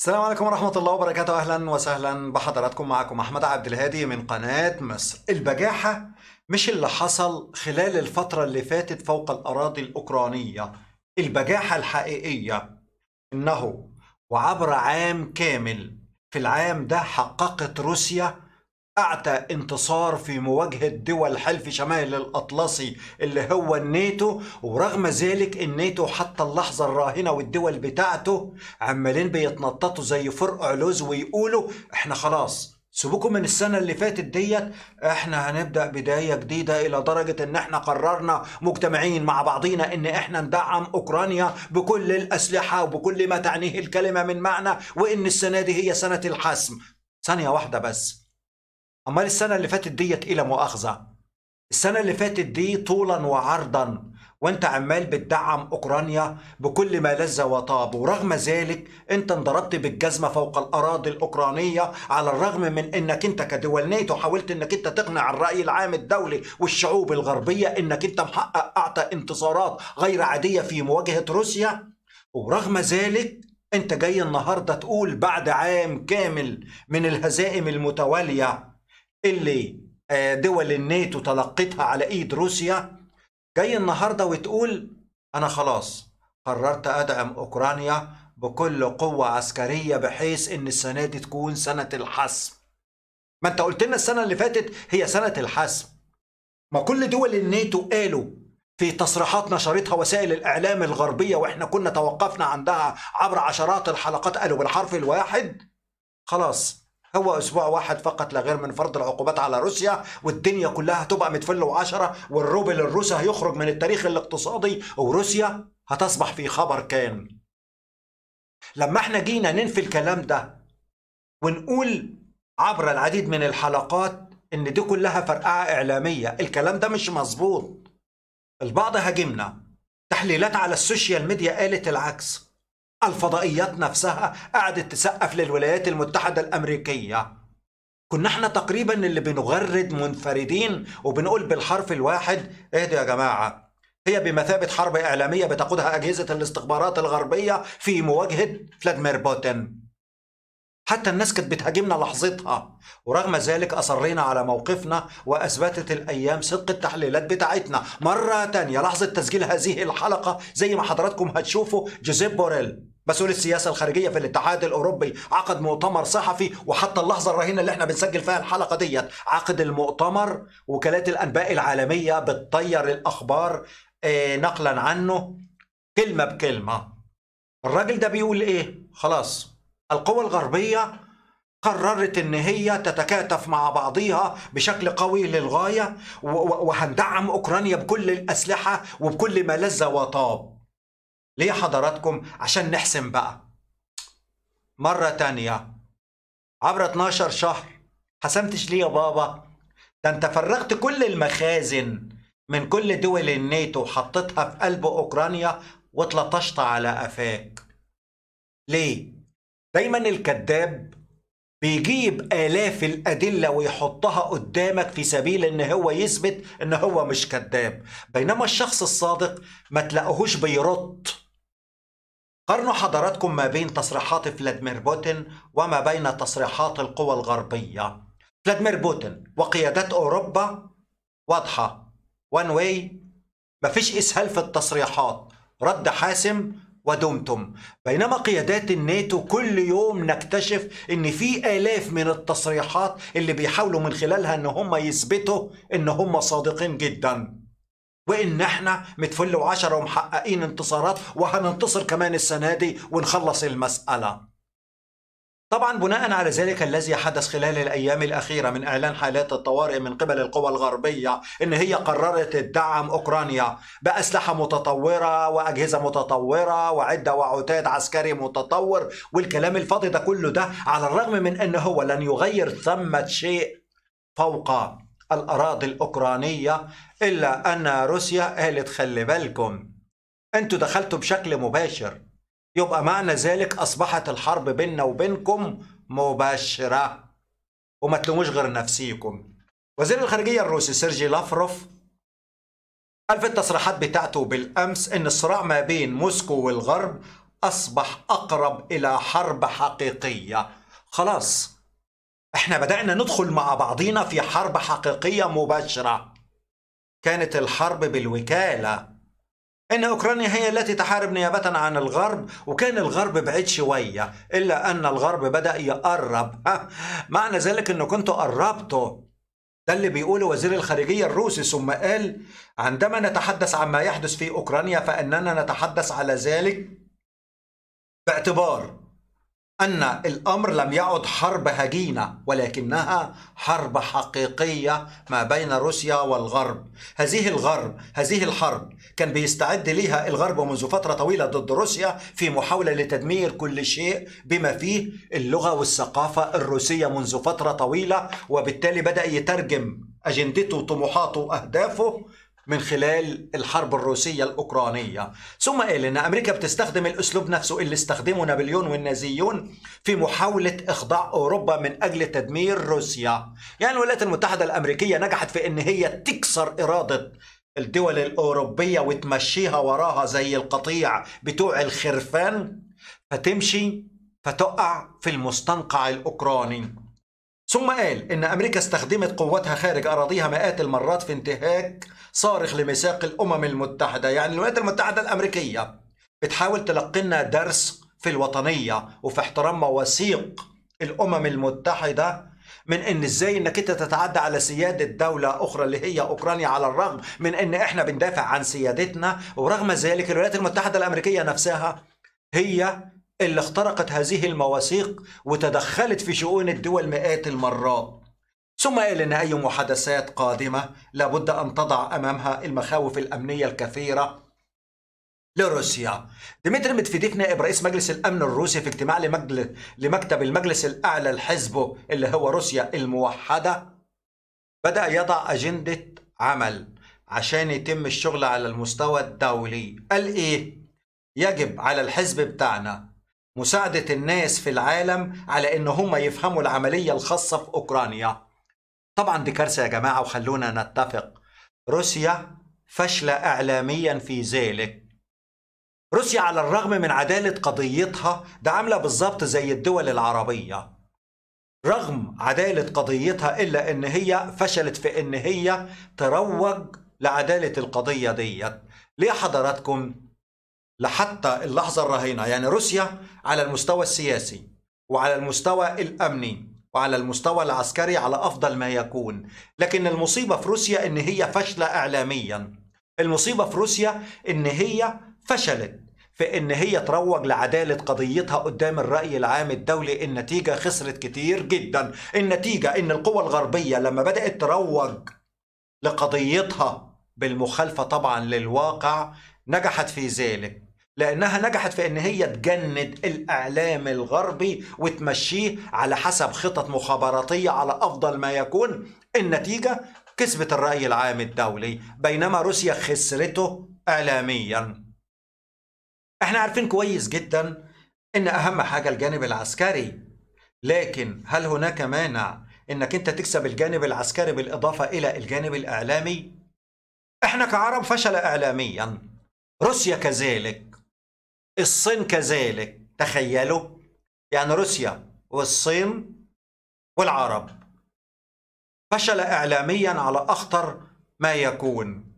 السلام عليكم ورحمة الله وبركاته أهلا وسهلا بحضراتكم معكم أحمد عبد الهادي من قناة مصر البجاحة مش اللي حصل خلال الفترة اللي فاتت فوق الأراضي الأوكرانية البجاحة الحقيقية إنه وعبر عام كامل في العام ده حققت روسيا أعتى انتصار في مواجهة دول حلف شمال الأطلسي اللي هو الناتو ورغم ذلك الناتو حتى اللحظة الراهنة والدول بتاعته عمالين بيتنططوا زي فرق علوز ويقولوا احنا خلاص سيبكم من السنة اللي فاتت ديت احنا هنبدأ بداية جديدة الى درجة ان احنا قررنا مجتمعين مع بعضينا ان احنا ندعم اوكرانيا بكل الاسلحة وبكل ما تعنيه الكلمة من معنى وان السنة دي هي سنة الحسم ثانية واحدة بس امال السنه اللي فاتت ديت ايه لا مؤاخذه السنه اللي فاتت دي طولا وعرضا وانت عمال بتدعم اوكرانيا بكل ما لذ وطاب ورغم ذلك انت انضربت بالجزمه فوق الاراضي الاوكرانيه على الرغم من انك انت كدول ناتو حاولت انك انت تقنع الراي العام الدولي والشعوب الغربيه انك انت محقق اعطى انتصارات غير عاديه في مواجهه روسيا ورغم ذلك انت جاي النهارده تقول بعد عام كامل من الهزائم المتواليه اللي آه، دول الناتو تلقتها على ايد روسيا جاي النهارده وتقول انا خلاص قررت ادعم اوكرانيا بكل قوه عسكريه بحيث ان السنه دي تكون سنه الحسم ما انت قلت لنا السنه اللي فاتت هي سنه الحسم ما كل دول الناتو قالوا في تصريحات نشرتها وسائل الاعلام الغربيه واحنا كنا توقفنا عندها عبر عشرات الحلقات قالوا بالحرف الواحد خلاص هو اسبوع واحد فقط لا غير من فرض العقوبات على روسيا والدنيا كلها هتبقى متفله وعشره والروبل الروسي هيخرج من التاريخ الاقتصادي وروسيا هتصبح في خبر كان لما احنا جينا ننفي الكلام ده ونقول عبر العديد من الحلقات ان دي كلها فرقعه اعلاميه، الكلام ده مش مظبوط. البعض هاجمنا. تحليلات على السوشيال ميديا قالت العكس. الفضائيات نفسها قعدت تسقف للولايات المتحدة الأمريكية كنا احنا تقريبا اللي بنغرد منفردين وبنقول بالحرف الواحد اهدوا يا جماعة هي بمثابة حرب إعلامية بتقودها أجهزة الاستخبارات الغربية في مواجهة فلادمير بوتين حتى الناس كانت بتهاجمنا لحظتها ورغم ذلك أصرينا على موقفنا وأثبتت الأيام صدق التحليلات بتاعتنا مرة تانية لحظة تسجيل هذه الحلقة زي ما حضراتكم هتشوفوا جوزيف بوريل مسؤول السياسة الخارجية في الاتحاد الأوروبي عقد مؤتمر صحفي وحتى اللحظة الرهينة اللي احنا بنسجل فيها الحلقة ديت عقد المؤتمر وكالات الأنباء العالمية بتطير الأخبار آه، نقلا عنه كلمة بكلمة الراجل ده بيقول إيه؟ خلاص القوى الغربية قررت ان هي تتكاتف مع بعضيها بشكل قوي للغايه وهندعم اوكرانيا بكل الاسلحه وبكل ما لذ وطاب ليه حضراتكم عشان نحسم بقى مرة تانية عبر 12 شهر حسمتش ليه يا بابا ده انت فرغت كل المخازن من كل دول الناتو وحطيتها في قلب اوكرانيا واتلطشت على قفاك ليه دايما الكذاب بيجيب آلاف الأدلة ويحطها قدامك في سبيل إن هو يثبت إن هو مش كذاب بينما الشخص الصادق ما تلاقوهوش بيرد قارنوا حضراتكم ما بين تصريحات فلاديمير بوتين وما بين تصريحات القوى الغربية فلاديمير بوتين وقيادات أوروبا واضحة وان واي مفيش إسهال في التصريحات رد حاسم ودمتم بينما قيادات الناتو كل يوم نكتشف ان في الاف من التصريحات اللي بيحاولوا من خلالها ان هم يثبتوا ان هم صادقين جدا وان احنا متفل وعشرة ومحققين انتصارات وهننتصر كمان السنة دي ونخلص المسألة طبعا بناء على ذلك الذي حدث خلال الايام الاخيره من اعلان حالات الطوارئ من قبل القوى الغربيه ان هي قررت الدعم اوكرانيا باسلحه متطوره واجهزه متطوره وعده وعتاد عسكري متطور والكلام الفاضي ده كله ده على الرغم من ان هو لن يغير ثمه شيء فوق الاراضي الاوكرانيه الا ان روسيا قالت خلي بالكم انتوا دخلتوا بشكل مباشر يبقى معنى ذلك أصبحت الحرب بيننا وبينكم مباشرة وما تلوموش غير نفسيكم وزير الخارجية الروسي سيرجي لافروف قال في التصريحات بتاعته بالأمس إن الصراع ما بين موسكو والغرب أصبح أقرب إلى حرب حقيقية خلاص احنا بدأنا ندخل مع بعضينا في حرب حقيقية مباشرة كانت الحرب بالوكالة إن أوكرانيا هي التي تحارب نيابة عن الغرب وكان الغرب بعيد شوية إلا أن الغرب بدأ يقرب أه، معنى ذلك أنه كنت قربتوا ده اللي بيقوله وزير الخارجية الروسي ثم قال عندما نتحدث عما يحدث في أوكرانيا فإننا نتحدث على ذلك باعتبار أن الأمر لم يعد حرب هجينة ولكنها حرب حقيقية ما بين روسيا والغرب هذه الغرب هذه الحرب كان بيستعد ليها الغرب منذ فترة طويلة ضد روسيا في محاولة لتدمير كل شيء بما فيه اللغة والثقافة الروسية منذ فترة طويلة وبالتالي بدأ يترجم أجندته وطموحاته وأهدافه من خلال الحرب الروسية الأوكرانية ثم قال إن أمريكا بتستخدم الأسلوب نفسه اللي استخدمه نابليون والنازيون في محاولة إخضاع أوروبا من أجل تدمير روسيا يعني الولايات المتحدة الأمريكية نجحت في أن هي تكسر إرادة الدول الأوروبية وتمشيها وراها زي القطيع بتوع الخرفان فتمشي فتقع في المستنقع الأوكراني ثم قال إن أمريكا استخدمت قوتها خارج أراضيها مئات المرات في انتهاك صارخ لميثاق الأمم المتحدة يعني الولايات المتحدة الأمريكية بتحاول تلقينا درس في الوطنية وفي احترام مواثيق الأمم المتحدة من ان ازاي انك انت تتعدى على سياده دوله اخرى اللي هي اوكرانيا على الرغم من ان احنا بندافع عن سيادتنا ورغم ذلك الولايات المتحده الامريكيه نفسها هي اللي اخترقت هذه المواثيق وتدخلت في شؤون الدول مئات المرات ثم قال ان اي محادثات قادمه لابد ان تضع امامها المخاوف الامنيه الكثيره لروسيا ديمتري مدفديف نائب رئيس مجلس الامن الروسي في اجتماع لمجلس لمكتب المجلس الاعلى لحزبه اللي هو روسيا الموحده بدا يضع اجنده عمل عشان يتم الشغل على المستوى الدولي قال ايه يجب على الحزب بتاعنا مساعده الناس في العالم على ان هم يفهموا العمليه الخاصه في اوكرانيا طبعا دي كارثه يا جماعه وخلونا نتفق روسيا فاشله اعلاميا في ذلك روسيا على الرغم من عدالة قضيتها ده عاملة بالظبط زي الدول العربية رغم عدالة قضيتها إلا إن هي فشلت في إن هي تروج لعدالة القضية ديت ليه حضراتكم لحتى اللحظة الرهينة يعني روسيا على المستوى السياسي وعلى المستوى الأمني وعلى المستوى العسكري على أفضل ما يكون لكن المصيبة في روسيا إن هي فاشلة إعلاميا المصيبة في روسيا إن هي فشلت في إن هي تروج لعدالة قضيتها قدام الرأي العام الدولي النتيجة خسرت كتير جدا النتيجة إن القوى الغربية لما بدأت تروج لقضيتها بالمخالفة طبعا للواقع نجحت في ذلك لأنها نجحت في إن هي تجند الإعلام الغربي وتمشيه على حسب خطط مخابراتية على أفضل ما يكون النتيجة كسبت الرأي العام الدولي بينما روسيا خسرته إعلامياً احنا عارفين كويس جدا ان اهم حاجة الجانب العسكري لكن هل هناك مانع انك انت تكسب الجانب العسكري بالاضافة الى الجانب الاعلامي احنا كعرب فشل اعلاميا روسيا كذلك الصين كذلك تخيلوا يعني روسيا والصين والعرب فشل اعلاميا على اخطر ما يكون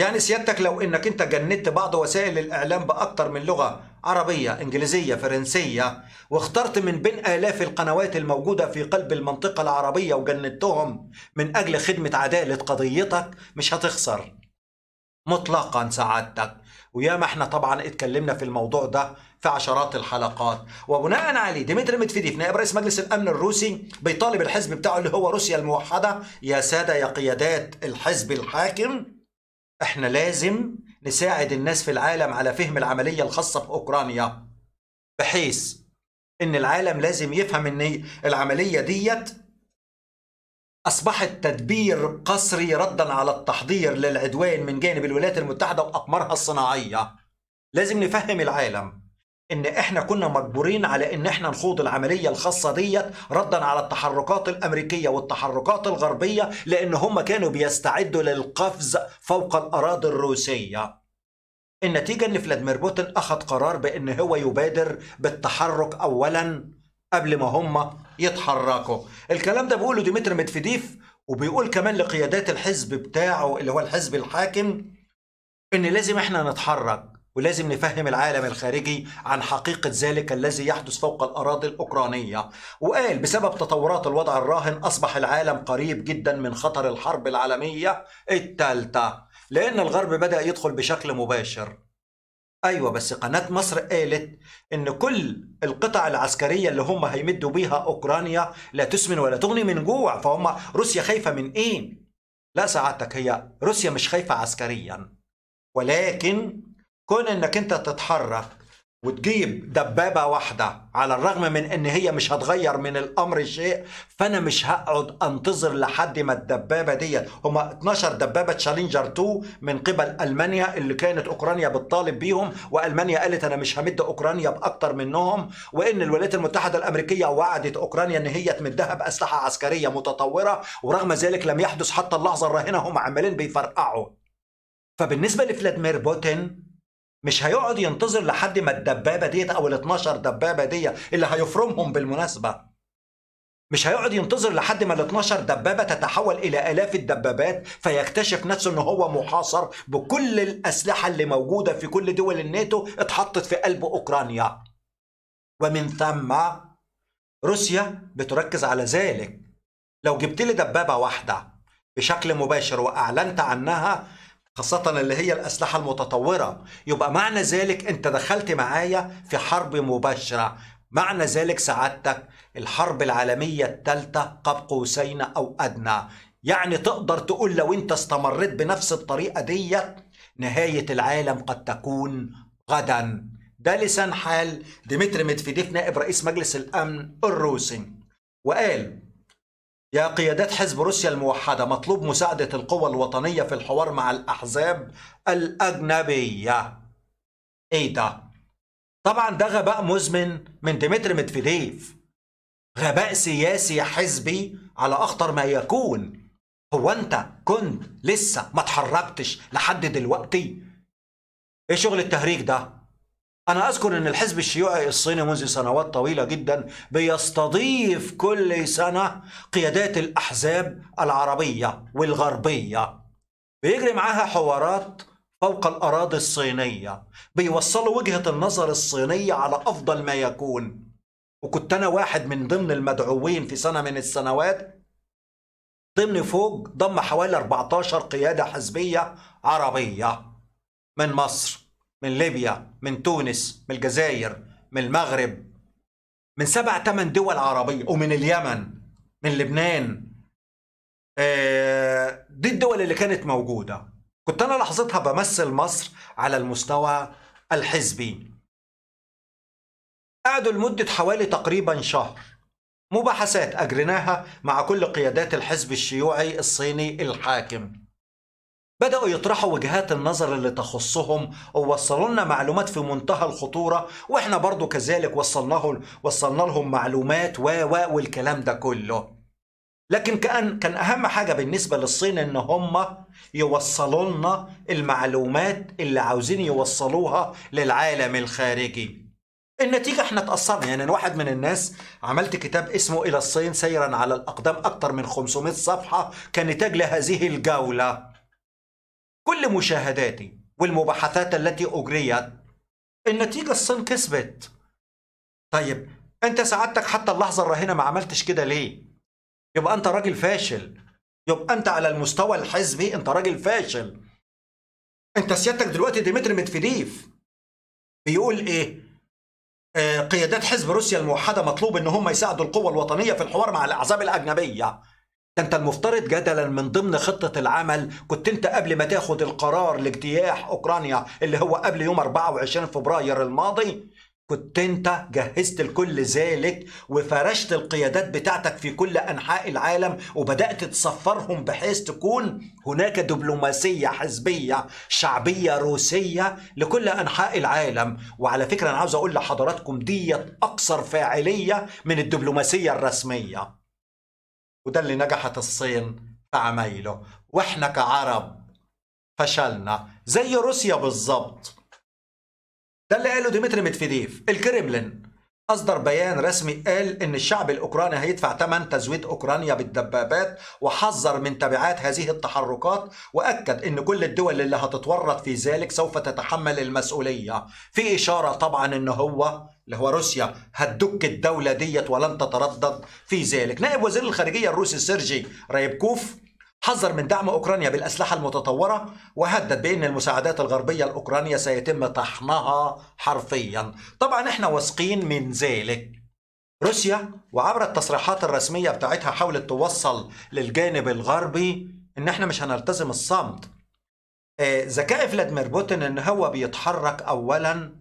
يعني سيادتك لو انك انت جندت بعض وسائل الاعلام باكثر من لغه عربيه انجليزيه فرنسيه واخترت من بين الاف القنوات الموجوده في قلب المنطقه العربيه وجندتهم من اجل خدمه عداله قضيتك مش هتخسر مطلقا سعادتك وياما احنا طبعا اتكلمنا في الموضوع ده في عشرات الحلقات وبناء عليه ديمتري ميدفيديف نائب رئيس مجلس الامن الروسي بيطالب الحزب بتاعه اللي هو روسيا الموحده يا ساده يا قيادات الحزب الحاكم احنا لازم نساعد الناس في العالم على فهم العملية الخاصة بأوكرانيا بحيث ان العالم لازم يفهم ان العملية ديت اصبحت تدبير قسري ردا على التحضير للعدوان من جانب الولايات المتحدة واقمارها الصناعية لازم نفهم العالم ان احنا كنا مجبورين على ان احنا نخوض العمليه الخاصه ديت ردا على التحركات الامريكيه والتحركات الغربيه لان هم كانوا بيستعدوا للقفز فوق الاراضي الروسيه النتيجه ان فلاديمير بوتين اخذ قرار بان هو يبادر بالتحرك اولا قبل ما هم يتحركوا الكلام ده بيقوله ديمتر مدفديف وبيقول كمان لقيادات الحزب بتاعه اللي هو الحزب الحاكم ان لازم احنا نتحرك ولازم نفهم العالم الخارجي عن حقيقة ذلك الذي يحدث فوق الأراضي الأوكرانية وقال بسبب تطورات الوضع الراهن أصبح العالم قريب جدا من خطر الحرب العالمية الثالثة لأن الغرب بدأ يدخل بشكل مباشر أيوة بس قناة مصر قالت إن كل القطع العسكرية اللي هم هيمدوا بيها أوكرانيا لا تسمن ولا تغني من جوع فهم روسيا خايفة من إيه؟ لا سعادتك هي روسيا مش خايفة عسكريا ولكن كون انك انت تتحرك وتجيب دبابة واحدة على الرغم من ان هي مش هتغير من الامر شيء فانا مش هقعد انتظر لحد ما الدبابة ديت هما 12 دبابة تشالنجر 2 من قبل المانيا اللي كانت اوكرانيا بتطالب بيهم والمانيا قالت انا مش همد اوكرانيا باكتر منهم وان الولايات المتحدة الامريكية وعدت اوكرانيا ان هي تمدها باسلحة عسكرية متطورة ورغم ذلك لم يحدث حتى اللحظة الراهنة هم عمالين بيفرقعوا فبالنسبة لفلاديمير بوتين مش هيقعد ينتظر لحد ما الدبابه ديت او ال 12 دبابه دي اللي هيفرمهم بالمناسبه مش هيقعد ينتظر لحد ما ال 12 دبابه تتحول الى الاف الدبابات فيكتشف نفسه ان هو محاصر بكل الاسلحه اللي موجوده في كل دول الناتو اتحطت في قلب اوكرانيا ومن ثم روسيا بتركز على ذلك لو جبت لي دبابه واحده بشكل مباشر واعلنت عنها خاصة اللي هي الأسلحة المتطورة يبقى معنى ذلك أنت دخلت معايا في حرب مباشرة معنى ذلك سعادتك الحرب العالمية الثالثة قاب قوسين أو أدنى يعني تقدر تقول لو أنت استمريت بنفس الطريقة دي نهاية العالم قد تكون غدا ده لسان حال ديمتري ميدفيديف نائب رئيس مجلس الأمن الروسي وقال يا قيادات حزب روسيا الموحدة مطلوب مساعدة القوى الوطنية في الحوار مع الأحزاب الأجنبية إيه ده؟ طبعا ده غباء مزمن من ديمتري متفيديف غباء سياسي حزبي على أخطر ما يكون هو أنت كنت لسه ما اتحركتش لحد دلوقتي؟ إيه شغل التهريج ده؟ أنا أذكر أن الحزب الشيوعي الصيني منذ سنوات طويلة جدا بيستضيف كل سنة قيادات الأحزاب العربية والغربية بيجري معاها حوارات فوق الأراضي الصينية بيوصلوا وجهة النظر الصينية على أفضل ما يكون وكنت أنا واحد من ضمن المدعوين في سنة من السنوات ضمن فوق ضم حوالي 14 قيادة حزبية عربية من مصر من ليبيا من تونس من الجزائر من المغرب من سبع ثمان دول عربية ومن اليمن من لبنان آه، دي الدول اللي كانت موجودة كنت أنا لحظتها بمثل مصر على المستوى الحزبي قعدوا لمدة حوالي تقريبا شهر مباحثات أجريناها مع كل قيادات الحزب الشيوعي الصيني الحاكم بدأوا يطرحوا وجهات النظر اللي تخصهم ووصلوا لنا معلومات في منتهى الخطورة واحنا برضو كذلك وصلناه وصلنا لهم معلومات و و والكلام ده كله لكن كان كان اهم حاجه بالنسبه للصين ان هم يوصلوا لنا المعلومات اللي عاوزين يوصلوها للعالم الخارجي النتيجة احنا اتأثرنا يعني انا واحد من الناس عملت كتاب اسمه إلى الصين سيرا على الأقدام أكثر من 500 صفحة كنتاج لهذه الجولة كل مشاهداتي والمباحثات التي أجريت النتيجة الصين كسبت طيب أنت سعادتك حتى اللحظة الراهنة ما عملتش كده ليه يبقى أنت راجل فاشل يبقى أنت على المستوى الحزبي أنت راجل فاشل أنت سيادتك دلوقتي ديمتري متفيديف بيقول إيه آه، قيادات حزب روسيا الموحدة مطلوب إن هم يساعدوا القوة الوطنية في الحوار مع الأحزاب الأجنبية انت المفترض جدلا من ضمن خطة العمل كنت انت قبل ما تاخد القرار لاجتياح اوكرانيا اللي هو قبل يوم 24 فبراير الماضي كنت انت جهزت لكل ذلك وفرشت القيادات بتاعتك في كل انحاء العالم وبدات تسفرهم بحيث تكون هناك دبلوماسيه حزبيه شعبيه روسيه لكل انحاء العالم وعلى فكره انا عاوز اقول لحضراتكم ديت اكثر فاعليه من الدبلوماسيه الرسميه وده اللي نجحت الصين في عمايله واحنا كعرب فشلنا زي روسيا بالظبط ده اللي قاله ديمتري متفيديف الكرملين أصدر بيان رسمي قال إن الشعب الأوكراني هيدفع ثمن تزويد أوكرانيا بالدبابات وحذر من تبعات هذه التحركات وأكد إن كل الدول اللي هتتورط في ذلك سوف تتحمل المسؤولية في إشارة طبعا إن هو اللي هو روسيا هتدك الدولة ديت ولن تتردد في ذلك نائب وزير الخارجية الروسي سيرجي رايبكوف حذر من دعم أوكرانيا بالأسلحة المتطورة وهدد بأن المساعدات الغربية الأوكرانية سيتم طحنها حرفيا طبعا احنا واثقين من ذلك روسيا وعبر التصريحات الرسمية بتاعتها حاولت توصل للجانب الغربي ان احنا مش هنلتزم الصمت آه، ذكاء فلاديمير بوتين ان هو بيتحرك اولا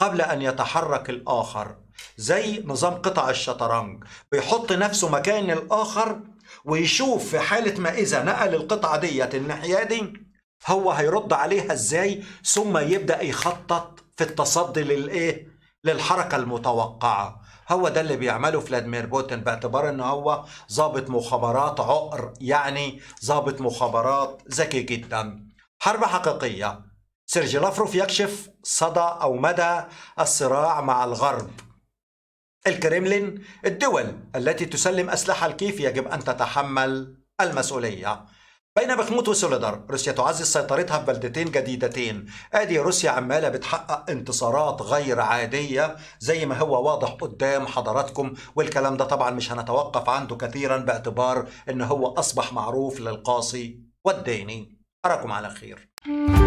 قبل ان يتحرك الاخر زي نظام قطع الشطرنج بيحط نفسه مكان الاخر ويشوف في حالة ما إذا نقل القطعة ديت الناحية دي هو هيرد عليها إزاي ثم يبدأ يخطط في التصدي للإيه؟ للحركة المتوقعة هو ده اللي بيعمله فلاديمير بوتين باعتبار ان هو ضابط مخابرات عقر يعني ضابط مخابرات ذكي جدا حرب حقيقية سيرجي لافروف يكشف صدى أو مدى الصراع مع الغرب الكريملين الدول التي تسلم أسلحة الكيف يجب أن تتحمل المسؤولية بين بخموت وسوليدر روسيا تعزز سيطرتها في بلدتين جديدتين ادي روسيا عماله بتحقق انتصارات غير عاديه زي ما هو واضح قدام حضراتكم والكلام ده طبعا مش هنتوقف عنده كثيرا باعتبار ان هو اصبح معروف للقاصي والديني اراكم على خير